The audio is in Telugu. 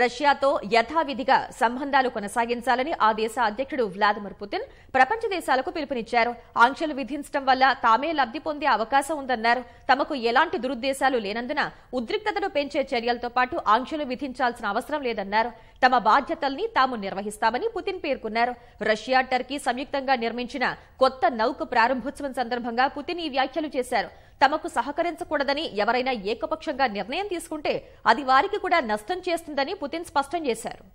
రష్యాతో యథావిధిగా సంబంధాలు కొనసాగించాలని ఆ దేశ అధ్యక్షుడు వ్లాదిమిర్ పుతిన్ ప్రపంచ దేశాలకు పిలుపునిచ్చారు ఆంక్షలు విధించడం వల్ల తామే లబ్ది పొందే అవకాశం ఉందన్నారు తమకు ఎలాంటి దురుద్దేశాలు లేనందున ఉద్రిక్తతను పెంచే చర్యలతో పాటు ఆంక్షలు విధించాల్సిన అవసరం లేదన్నారు తమ బాధ్యతల్ని తాము నిర్వహిస్తామని పుతిన్ పేర్కొన్నారు రష్యా టర్కీ సంయుక్తంగా నిర్మించిన కొత్త నౌక ప్రారంభోత్సవం సందర్భంగా పుతిన్ ఈ వ్యాఖ్యలు చేశారు తమకు సహకరించకూడదని ఎవరైనా ఏకపక్షంగా నిర్ణయం తీసుకుంటే అది వారికి కూడా నష్టం చేస్తుందని పుతిన్ స్పష్టం చేశారు